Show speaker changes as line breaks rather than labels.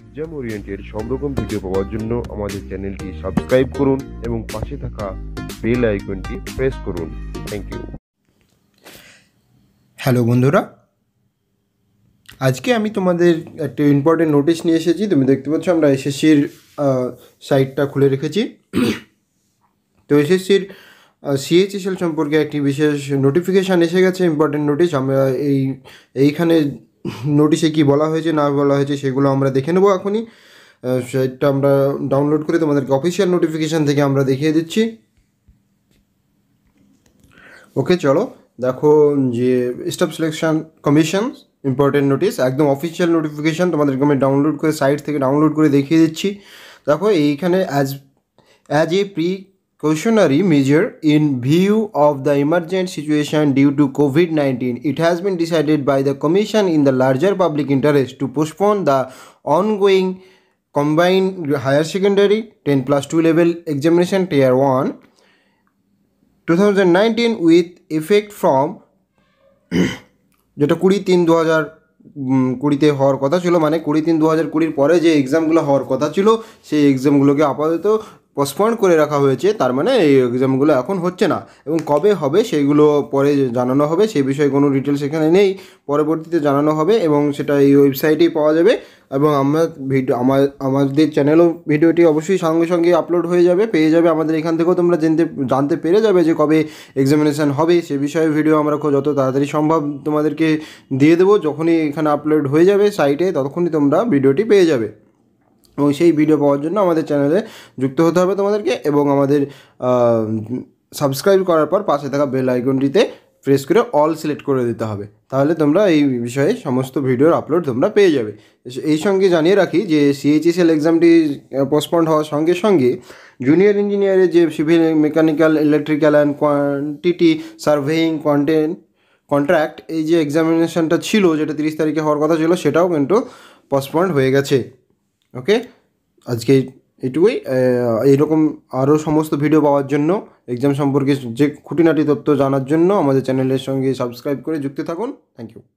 exam ওরিয়েন্টের সব রকম video পাওয়ার জন্য আমাদের চ্যানেলটি সাবস্ক্রাইব করুন এবং পাশে থাকা বেল আইকনটি প্রেস করুন থ্যাংক ইউ হ্যালো বন্ধুরা আজকে আমি তোমাদের একটা ইম্পর্টেন্ট নোটিশ নিয়ে এসেছি তুমি দেখতে পাচ্ছ আমরা এসএসসির সাইটটা খুলে রেখেছি তো এসএসসির সিএইচএসএল সম্পর্কে একটি বিশেষ নোটিফিকেশান এসে গেছে ইম্পর্টেন্ট নোটিশ আমরা এই এইখানে নোটিশে কি বলা হয়েছে না বলা হয়েছে সেগুলো আমরা দেখে নেবো এখনই সেটা আমরা ডাউনলোড করে তোমাদেরকে অফিসিয়াল নোটিফিকেশান থেকে আমরা দেখিয়ে দিচ্ছি ওকে চলো দেখো যে staff selection commission important notice একদম অফিসিয়াল নোটিফিকেশান তোমাদেরকে আমি ডাউনলোড করে সাইট থেকে ডাউনলোড করে দেখিয়ে দিচ্ছি দেখো এইখানে as as a pre Questionary measure in view of the emergent situation due to COVID-19, it has been decided by the Commission in the larger public interest to postpone the ongoing combined higher secondary 10 plus 2 level examination tier 1 2019 with effect from যেটা কুড়ি তিন দু হাজার কুড়িতে হওয়ার কথা ছিল মানে কুড়ি তিন দু হাজার কুড়ির পরে যে এক্সামগুলো হওয়ার কথা ছিল সেই এক্সামগুলোকে আপাতত পোস্টপন্ড করে রাখা হয়েছে তার মানে এই এক্সামগুলো এখন হচ্ছে না এবং কবে হবে সেইগুলো পরে জানানো হবে সেই বিষয়ে কোনো ডিটেলস এখানে নেই পরবর্তীতে জানানো হবে এবং সেটা এই ওয়েবসাইটেই পাওয়া যাবে এবং আমরা ভিডিও আমার আমাদের চ্যানেলও ভিডিওটি অবশ্যই সঙ্গে সঙ্গে আপলোড হয়ে যাবে পেয়ে যাবে আমাদের এখান থেকেও তোমরা জানতে জানতে পেরে যাবে যে কবে এক্সামিনেশান হবে সে বিষয়ে ভিডিও আমরা যত তাড়াতাড়ি সম্ভব তোমাদেরকে দিয়ে দেবো যখনই এখানে আপলোড হয়ে যাবে সাইটে ততক্ষণই তোমরা ভিডিওটি পেয়ে যাবে এবং সেই ভিডিও পাওয়ার জন্য আমাদের চ্যানেলে যুক্ত হতে হবে তোমাদেরকে এবং আমাদের সাবস্ক্রাইব করার পর পাশে থাকা বেল আইকনটিতে প্রেস করে অল সিলেক্ট করে দিতে হবে তাহলে তোমরা এই বিষয়ে সমস্ত ভিডিওর আপলোড তোমরা পেয়ে যাবে এই সঙ্গে জানিয়ে রাখি যে সিএইচএসএল এক্সামটি পোস্টপন্ড হওয়ার সঙ্গে সঙ্গে জুনিয়র ইঞ্জিনিয়ারের যে civil mechanical electrical and quantity surveying content contract এই যে এক্সামিনেশনটা ছিল যেটা তিরিশ তারিখে হওয়ার কথা ছিল সেটাও কিন্তু পোস্টপন্ড হয়ে গেছে ওকে আজকে এটুকুই এইরকম আরও সমস্ত ভিডিও পাওয়ার জন্য এক্সাম সম্পর্কে যে খুঁটিনাটি তথ্য জানার জন্য আমাদের চ্যানেলের সঙ্গে সাবস্ক্রাইব করে যুক্ত থাকুন থ্যাংক ইউ